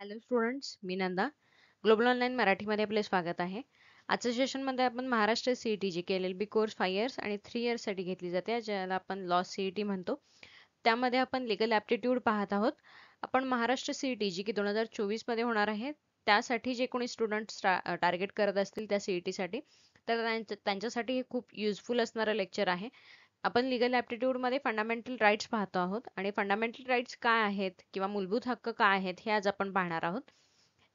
Hello students मी Nanda global online मराठीमध्ये आपले स्वागत आहे आजच्या सेशनमध्ये आपण महाराष्ट्र सी ई टी जी के L L B course five years आणि थ्री इयर्ससाठी घेतली जाते ज्याला आपण लॉ सी ई टी म्हणतो त्यामध्ये आपण लिगल ॲप्टिट्यूड पाहत आहोत आपण महाराष्ट्र सी ई टी जी की दोन हजार चोवीसमध्ये होणार आहे त्यासाठी जे कोणी स्टुडंट्स टार्गेट करत असतील त्या सी ई e टीसाठी तर त्यांच्यासाठी हे खूप युजफुल असणारं लेक्चर आहे आपण लीगल लिगल मध्ये फंडामेंटल राईट्स पाहतो आहोत आणि फंडामेंटल राईट्स काय आहेत किंवा मूलभूत हक्क काय आहेत हे आज आपण पाहणार आहोत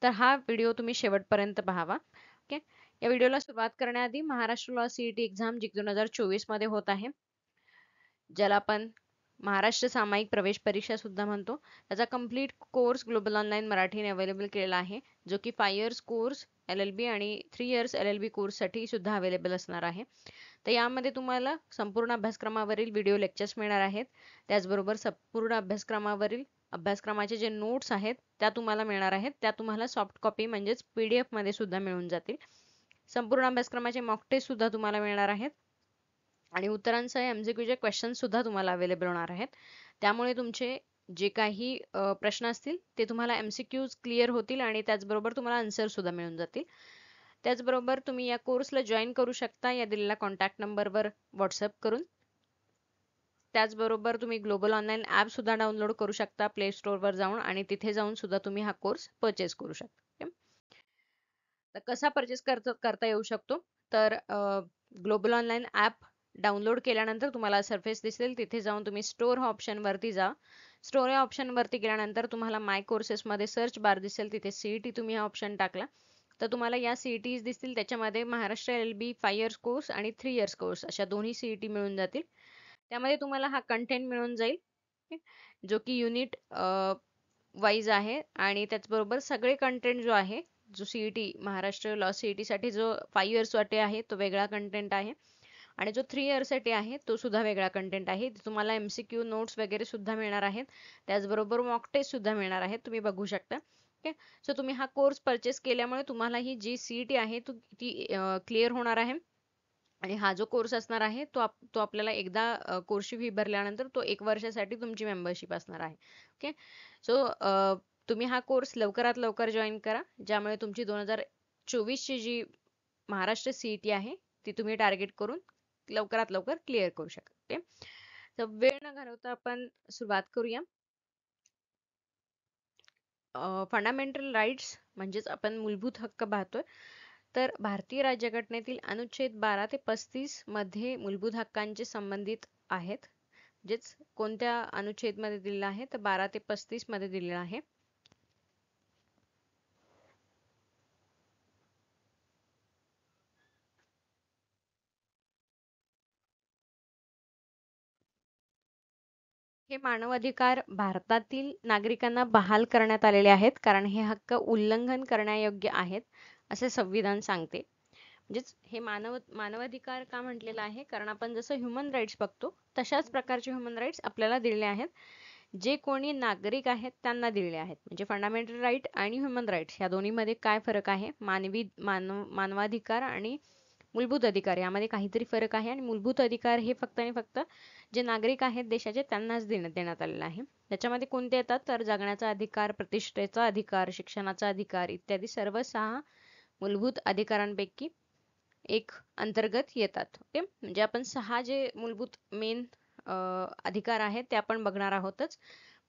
तर हा व्हिडिओ तुम्ही शेवटपर्यंत पाहावा ओके या व्हिडिओला सुरुवात करण्याआधी महाराष्ट्र लॉ सीईटी एक्झाम जी दोन हजार चोवीसमध्ये होत आहे ज्याला आपण महाराष्ट्र सामायिक प्रवेश परीक्षा सुद्धा म्हणतो त्याचा कंप्लीट कोर्स ग्लोबल ऑनलाईन मराठीने अवेलेबल केलेला आहे जो की फायर्स years course L L B आणि three years L L B कोर्ससाठी सुद्धा अवेलेबल असणार आहे तर यामध्ये तुम्हाला संपूर्ण अभ्यासक्रमावरील व्हिडिओ लेक्चर्स मिळणार आहेत त्याचबरोबर संपूर्ण अभ्यासक्रमावरील अभ्यासक्रमाचे जे नोट्स आहेत त्या तुम्हाला मिळणार आहेत त्या तुम्हाला सॉफ्ट कॉपी म्हणजेच पी डी एफमध्ये सुद्धा मिळून जातील संपूर्ण अभ्यासक्रमाचे मॉक टेस्ट सुद्धा तुम्हाला मिळणार आहेत आणि उत्तरांसह एमसीक्यूचे क्वेश्चन सुद्धा तुम्हाला अवेलेबल होणार आहेत त्यामुळे तुमचे जे काही प्रश्न असतील ते तुम्हाला एम सी क्यूज क्लिअर होतील आणि त्याचबरोबर तुम्हाला सुद्धा मिळून जातील त्याचबरोबर तुम्ही या कोर्सला जॉईन करू शकता या दिलेल्या कॉन्टॅक्ट नंबरवर व्हॉट्सअप करून त्याचबरोबर तुम्ही ग्लोबल ऑनलाईन सुद्धा डाउनलोड करू शकता प्ले स्टोअरवर जाऊन आणि तिथे जाऊन सुद्धा तुम्ही हा कोर्स परचेस करू शकता तर कसा परचेस करता येऊ शकतो तर ग्लोबल ऑनलाईन ॲप डाउनलोड केल्यानंतर तुम्हाला सर्फेस दिसेल तिथे जाऊन तुम्ही स्टोर हा वरती जा स्टोर या ऑप्शनवरती गेल्यानंतर तुम्हाला माय कोर्सेसमध्ये सर्च बार दिसेल तिथे सीईटी e तुम्ही हा ऑप्शन टाकला तर तुम्हाला या सीईटीज e दिसतील त्याच्यामध्ये Maharashtra L B five years course आणि थ्री इयर्स कोर्स अशा दोन्ही सीईटी e मिळून जातील त्यामध्ये तुम्हाला हा कंटेंट मिळून जाईल जो की युनिट वाईज आहे आणि त्याचबरोबर सगळे कंटेंट जो आहे जो सीईटी महाराष्ट्र लॉ साठी जो फाय वाटे आहे तो वेगळा कंटेंट आहे आणि जो थ्री इयरसाठी आहे तो सुद्धा वेगळा कंटेंट आहे तुम्हाला एम सी क्यू नोट्स वगैरे सुद्धा मिळणार आहेत त्याचबरोबर मॉक टेस्ट सुद्धा मिळणार आहेत तुम्ही बघू शकता ओके सो तुम्ही हा कोर्स परचेस केल्यामुळे तुम्हाला ही जी सीईटी आहे ती क्लिअर होणार आहे आणि हा जो कोर्स असणार आहे तो आप तो आपल्याला एकदा कोर्सची फी भरल्यानंतर तो एक वर्षासाठी तुमची मेंबरशिप असणार आहे ओके सो तुम्ही हा कोर्स लवकरात लवकर जॉईन करा ज्यामुळे तुमची दोन हजार चोवीसची जी महाराष्ट्र सीईटी आहे ती तुम्ही टार्गेट करून लवकरात लवकर क्लिअर करू शकते तर वेळ न घालवता आपण सुरुवात करूया फंडामेंटल राईट्स म्हणजेच आपण मूलभूत हक्क पाहतोय तर भारतीय राज्यघटनेतील अनुच्छेद बारा ते पस्तीस मध्ये मूलभूत हक्कांचे संबंधित आहेत म्हणजेच कोणत्या अनुच्छेद मध्ये दिलेला आहे तर बारा ते पस्तीस मध्ये दिलेला आहे हे मानवाधिकार भारतातील नागरिकांना बहाल करण्यात आलेले आहेत कारण हे हक्क उल्लंघन करण्यायोग्य आहेत असे संविधान सांगते म्हणजेच हे मानव मानवाधिकार का म्हटलेलं आहे कारण आपण जसं ह्युमन राईट्स बघतो तशाच प्रकारचे ह्युमन राईट्स आपल्याला दिलेले आहेत जे कोणी नागरिक आहेत त्यांना दिलेले आहेत म्हणजे फंडामेंटल राईट आणि ह्युमन राईट्स या दोन्हीमध्ये काय फरक आहे मानवी मानव मानवाधिकार आणि मूलभूत अधिकार यामध्ये काहीतरी फरक आहे आणि मूलभूत अधिकार हे फक्त आणि फक्त जे नागरिक आहेत देशाचे त्यांनाच देण्यात देण्यात आलेले आहे त्याच्यामध्ये कोणते येतात तर जगण्याचा अधिकार प्रतिष्ठेचा अधिकार शिक्षणाचा अधिकार इत्यादी सर्व सहा मूलभूत अधिकारांपैकी एक अंतर्गत येतात ओके म्हणजे आपण सहा जे मूलभूत मेन अधिकार आहेत ते आपण बघणार आहोतच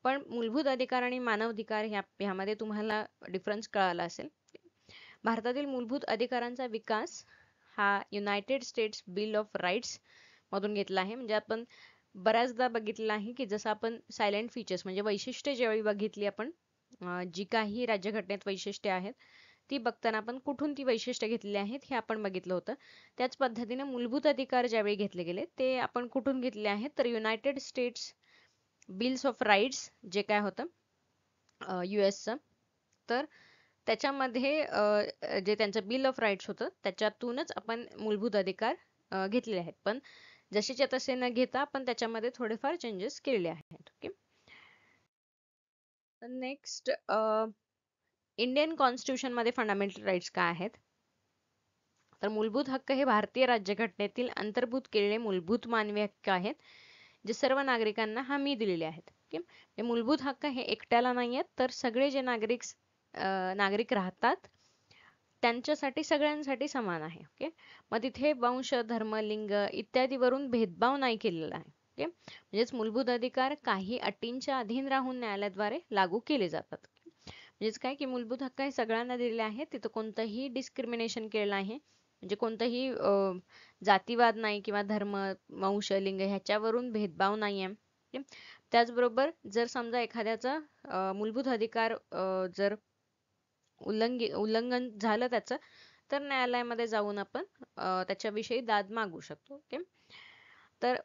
पण मूलभूत अधिकार आणि मानवाधिकार ह्या ह्यामध्ये तुम्हाला डिफरन्स कळाला असेल भारतातील मूलभूत अधिकारांचा विकास हा United States Bill of Rights मधून घेतला आहे म्हणजे आपण बऱ्याचदा बघितलं आहे की जसं आपण सायलेंट फीचर्स म्हणजे वैशिष्ट्य ज्यावेळी बघितली आपण जी काही राज्यघटनेत वैशिष्ट्य आहेत ती बघताना आपण कुठून ती वैशिष्ट्य घेतलेली आहेत हे आपण बघितलं होतं त्याच पद्धतीने मूलभूत अधिकार ज्यावेळी घेतले गेले ते आपण कुठून घेतले आहेत तर United States Bills of Rights जे काय होतं यू एसचं तर त्याच्यामध्ये जे त्यांचं बिल ऑफ राईट्स होतं त्याच्यातूनच आपण मूलभूत अधिकार घेतलेले आहेत पण जसेच्या तसे न घेता आपण त्याच्यामध्ये थोडेफार चेंजेस केले आहेत ओके नेक्स्ट इंडियन कॉन्स्टिट्यूशन मध्ये फंडामेंटल राईट्स काय आहेत तर मूलभूत हक्क हे भारतीय राज्यघटनेतील अंतर्भूत केलेले मूलभूत मानवी हक्क आहेत जे सर्व नागरिकांना हमी दिलेले आहेत म्हणजे मूलभूत हक्क हे एकट्याला नाही आहेत तर सगळे जे नागरिक नागरिक राहतात त्यांच्यासाठी सगळ्यांसाठी समान आहे okay मग तिथे वंश धर्म लिंग इत्यादीवरून भेदभाव नाही केलेला आहे okay म्हणजेच मूलभूत अधिकार काही अटींच्या अधीन राहून न्यायालयाद्वारे लागू केले जातात म्हणजेच काय की मूलभूत हक्क हे सगळ्यांना दिलेले आहेत तिथं कोणतंही डिस्क्रिमिनेशन केलं आहे म्हणजे कोणतंही जातीवाद नाही किंवा धर्म वंश लिंग ह्याच्यावरून भेदभाव नाही आहे त्याचबरोबर जर समजा एखाद्याचा मूलभूत अधिकार जर उल्लंघि उल्लंघन झालं त्याचं तर न्यायालयामध्ये जाऊन आपण त्याच्याविषयी दाद मागू शकतो okay? तर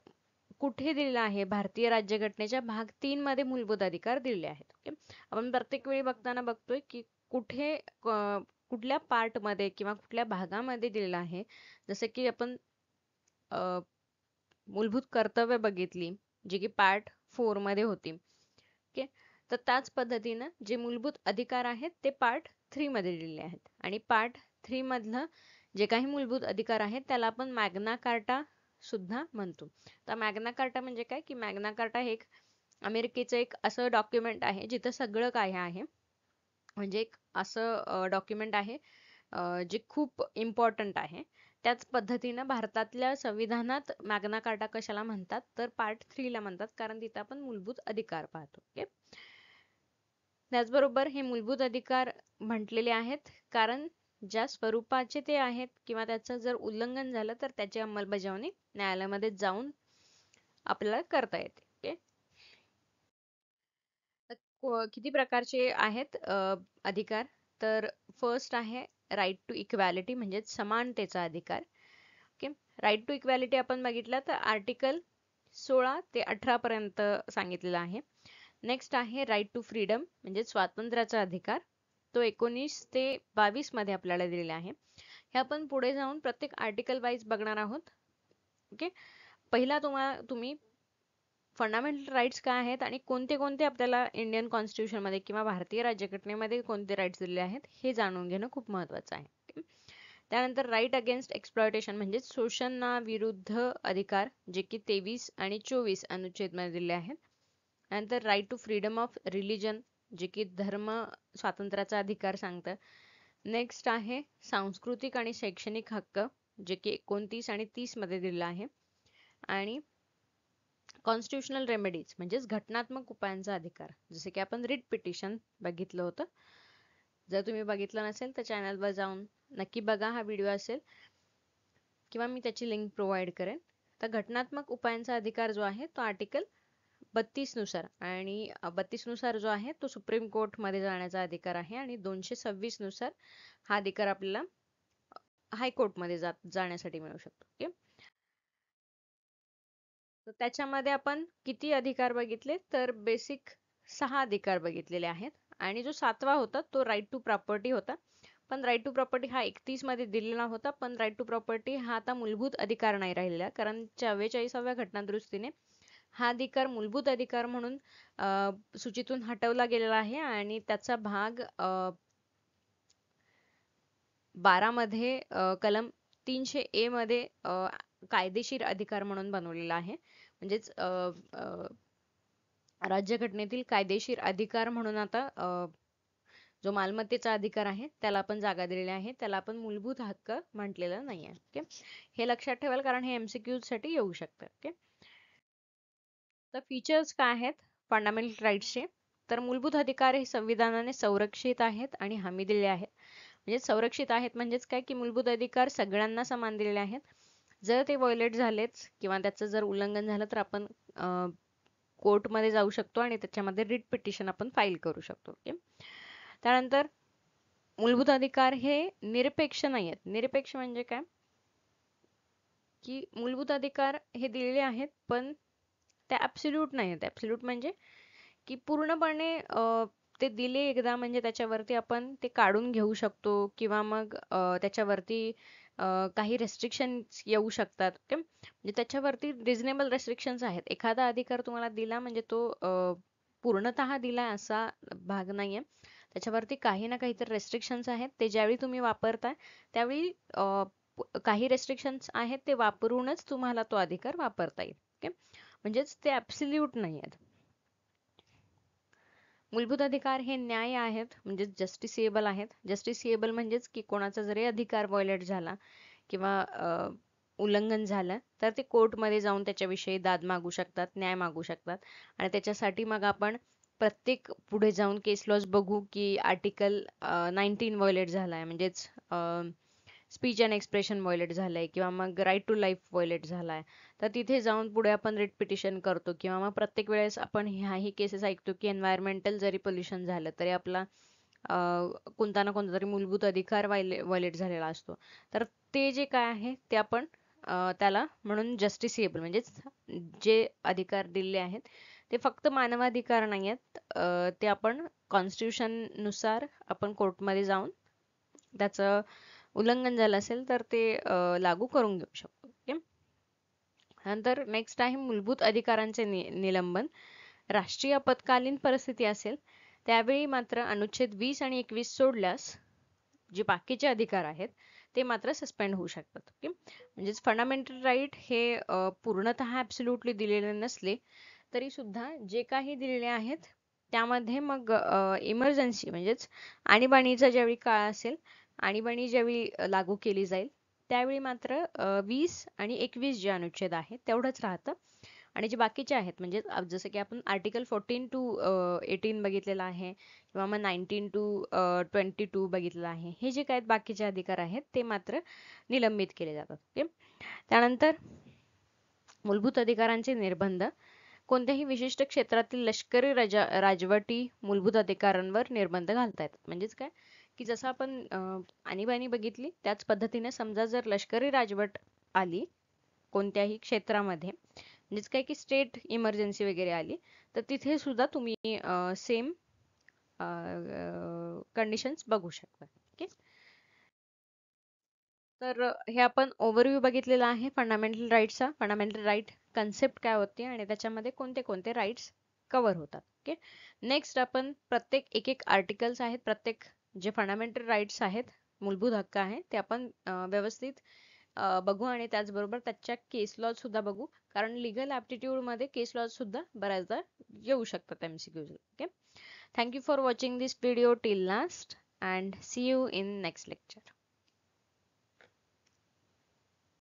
कुठे दिलेला आहे भारतीय राज्यघटनेच्या भाग तीन मध्ये मूलभूत अधिकार दिले आहेत okay? आपण प्रत्येक वेळी बघताना बघतोय की कुठे कुठल्या पार्ट मध्ये किंवा कुठल्या भागामध्ये दिलेला आहे जसे की आपण मूलभूत कर्तव्य बघितली जी की पार्ट फोर मध्ये होती okay? तर त्याच पद्धतीनं जे मूलभूत अधिकार आहेत ते पार्ट थ्री मध्ये दिलेले आहेत आणि पार्ट थ्री मधलं जे काही मूलभूत अधिकार आहेत त्याला आपण मॅग्ना कार्टा सुद्धा म्हणतो. तर मॅग्ना कार्टा म्हणजे काय की मॅग्ना कार्टा हे एक अमेरिकेचं एक असं डॉक्युमेंट आहे जिथं सगळं काय आहे म्हणजे एक असं डॉक्युमेंट आहे जे खूप इम्पॉर्टंट आहे. त्याच पद्धतीनं भारतातल्या संविधानात मॅग्ना कार्टा कशाला म्हणतात तर पार्ट थ्रीला ला म्हणतात कारण तिथं आपण मूलभूत अधिकार पाहतो. ओके त्याचबरोबर हे मूलभूत अधिकार म्हटलेले आहेत कारण ज्या स्वरूपाचे ते आहेत किंवा त्याचं जर उल्लंघन झालं तर त्याची अंमलबजावणी न्यायालयामध्ये जाऊन आपल्याला करता येते किती प्रकारचे आहेत अधिकार तर फर्स्ट आहे राईट टू इक्वॅलिटी म्हणजे समानतेचा अधिकार ओके राईट टू इक्वॅलिटी आपण बघितलं तर आर्टिकल सोळा ते अठरा पर्यंत सांगितलेलं आहे नेक्स्ट आहे राईट टू फ्रीडम म्हणजे स्वातंत्र्याचा अधिकार तो एकोणीस ते बावीस मध्ये आपल्याला दिलेला आहे हे आपण पुढे जाऊन प्रत्येक आर्टिकल वाईज बघणार आहोत ओके पहिला तुम्हा तुम्ही फंडामेंटल राईट्स काय आहेत आणि कोणते कोणते आपल्याला इंडियन कॉन्स्टिट्यूशनमध्ये किंवा भारतीय राज्यघटनेमध्ये कोणते राईट्स दिले आहेत हे जाणून घेणं खूप महत्वाचं आहे त्यानंतर राईट अगेन्स्ट एक्सप्लॉयटेशन म्हणजे शोषणाविरुद्ध अधिकार जे की तेवीस आणि चोवीस मध्ये दिलेले आहेत त्यानंतर right to freedom of religion जे की धर्म स्वातंत्र्याचा अधिकार सांगतं नेक्स्ट आहे सांस्कृतिक आणि शैक्षणिक हक्क जे की एकोणतीस आणि तीस मध्ये दिलेलं आहे आणि कॉन्स्टिट्युशनल रेमेडीज म्हणजेच घटनात्मक उपायांचा अधिकार जसे की आपण रिट पिटीशन बघितलं होतं जर तुम्ही बघितलं नसेल तर चॅनलवर जाऊन नक्की बघा हा व्हिडिओ असेल किंवा मी त्याची लिंक प्रोव्हाइड करेन तर घटनात्मक उपायांचा अधिकार जो आहे तो आर्टिकल बत्तीसनुसार आणि बत्तीसनुसार जो आहे तो सुप्रीम कोर्टमध्ये जाण्याचा अधिकार आहे आणि दोनशे नुसार हा अधिकार आपल्याला हायकोर्टमध्ये जा जाण्यासाठी मिळू शकतो ओके त्याच्यामध्ये आपण किती अधिकार बघितले तर बेसिक सहा अधिकार बघितलेले आहेत आणि जो सातवा होता तो राईट टू प्रॉपर्टी होता पण राईट टू प्रॉपर्टी हा एकतीस मध्ये दिलेला होता पण राईट टू प्रॉपर्टी हा आता मूलभूत अधिकार नाही राहिलेला कारण चव्वेचाळीसाव्या घटना दुरुस्तीने हा अधिकार मूलभूत अधिकार म्हणून अं सूचीतून हटवला गेलेला आहे आणि त्याचा भाग अं मध्ये कलम तीनशे ए मध्ये अं कायदेशीर अधिकार म्हणून बनवलेला आहे. म्हणजेच अं अं राज्यघटनेतील कायदेशीर अधिकार म्हणून आता अं जो मालमत्तेचा अधिकार आहे त्याला आपण जागा दिलेली आहे त्याला आपण मूलभूत हक्क म्हटलेलं नाहीये. okay हे लक्षात ठेवाल कारण हे MCQ साठी येऊ शकतं okay तर फीचर्स काय आहेत फंडामेंटल राईट्सचे तर मूलभूत अधिकार हे संविधानाने संरक्षित आहेत आणि हमी दिले आहेत म्हणजे संरक्षित आहेत म्हणजेच काय की मूलभूत अधिकार सगळ्यांना समान दिलेले आहेत जर ते वॉयलेट झालेच किंवा त्याचं जर उल्लंघन झालं तर आपण कोर्टमध्ये जाऊ शकतो आणि त्याच्यामध्ये रिट पिटिशन आपण फाईल करू शकतो ओके त्यानंतर मूलभूत अधिकार हे निरपेक्ष नाही आहेत निरपेक्ष म्हणजे काय की मूलभूत अधिकार हे दिलेले आहेत पण त्या ॲब्सोल्यूट नाही आहेत म्हणजे की पूर्णपणे ते दिले एकदा म्हणजे त्याच्यावरती आपण ते काढून घेऊ शकतो किंवा मग त्याच्यावरती काही रेस्ट्रिक्शन्स येऊ शकतात ओके म्हणजे त्याच्यावरती रिजनेबल रेस्ट्रिक्शन्स आहेत एखादा अधिकार तुम्हाला दिला म्हणजे तो पूर्णत दिला असा भाग नाही आहे त्याच्यावरती काही ना काही तर रेस्ट्रिक्शन्स आहेत ते ज्यावेळी तुम्ही वापरताय त्यावेळी काही रेस्ट्रिक्शन्स आहेत ते वापरूनच तुम्हाला तो अधिकार वापरता येईल ओके म्हणजेच ते ॲप्सिल्यूट नाही आहेत मूलभूत अधिकार हे न्याय आहेत म्हणजे जस्टिसिएबल आहेत जस्टिसिएबल म्हणजेच की कोणाचा जरी अधिकार वॉयलेट झाला किंवा उल्लंघन झालं तर ते मध्ये जाऊन त्याच्याविषयी दाद मागू शकतात न्याय मागू शकतात आणि त्याच्यासाठी मग आपण प्रत्येक पुढे जाऊन केस लॉज बघू की आर्टिकल नाईन्टीन व्हॉयलेट झाला आहे म्हणजेच स्पीच अँड एक्सप्रेशन वॉयलेट झालंय किंवा मग राईट टू लाईफ वॉयलेट झालाय तर तिथे जाऊन पुढे आपण रिट पिटिशन करतो किंवा मग प्रत्येक वेळेस आपण ह्याही केसेस ऐकतो की एन्व्हायरमेंटल जरी पोल्युशन झालं तरी आपला कोणता ना कोणता तरी मूलभूत अधिकार वायले वॉयलेट झालेला असतो तर ते जे काय आहे ते आपण त्याला म्हणून जस्टिसिएबल म्हणजे जे अधिकार दिले आहेत ते फक्त मानवाधिकार नाही आहेत ते आपण नुसार आपण कोर्टमध्ये जाऊन त्याचं उल्लंघन झालं असेल तर ते लागू करून घेऊ शकतो ओके नंतर नेक्स्ट आहे मूलभूत अधिकारांचे निलंबन राष्ट्रीय आपत्कालीन परिस्थिती असेल त्यावेळी मात्र अनुच्छेद वीस आणि एकवीस सोडल्यास जे बाकीचे अधिकार आहेत ते मात्र सस्पेंड होऊ शकतात ओके म्हणजेच फंडामेंटल राईट हे पूर्णतः ॲब्सोल्युटली दिलेले नसले तरी सुद्धा जे काही दिलेले आहेत त्यामध्ये मग इमर्जन्सी म्हणजेच आणीबाणीचा ज्यावेळी काळ असेल आणीबाणी ज्यावेळी लागू केली जाईल त्यावेळी मात्र वीस आणि एकवीस जे अनुच्छेद आहेत तेवढंच राहतं आणि जे बाकीचे आहेत म्हणजे जसं की आपण आर्टिकल फोर्टीन टू एटीन बघितलेलं आहे किंवा मग नाईन्टीन टू ट्वेंटी टू आहे हे जे काय बाकीचे अधिकार आहेत ते मात्र निलंबित केले जातात ओके त्यानंतर मूलभूत अधिकारांचे निर्बंध कोणत्याही विशिष्ट क्षेत्रातील लष्करी राजवटी मूलभूत अधिकारांवर निर्बंध घालता येतात म्हणजेच काय की जसं आपण आणीबाणी बघितली त्याच पद्धतीने समजा जर लष्करी राजवट आली कोणत्याही क्षेत्रामध्ये म्हणजेच काय की स्टेट इमर्जन्सी वगैरे आली तर तिथे सुद्धा तुम्ही सेम कंडिशन्स बघू शकता ओके तर हे आपण ओव्हरव्ह्यू बघितलेला आहे फंडामेंटल राईट्सचा फंडामेंटल राईट कन्सेप्ट काय होते आणि त्याच्यामध्ये कोणते कोणते राईट्स कव्हर होतात ओके नेक्स्ट आपण प्रत्येक एक एक आर्टिकल्स आहेत प्रत्येक जे फंडामेंटल राईट्स आहेत मूलभूत हक्क आहे ते आपण व्यवस्थित बघू आणि त्याचबरोबर त्याच्या केस लॉज सुद्धा बघू कारण लिगल ऍप्टिट्यूड केस लॉज सुद्धा बऱ्याचदा येऊ शकतात MCQ okay you for watching this video till last and see you in next lecture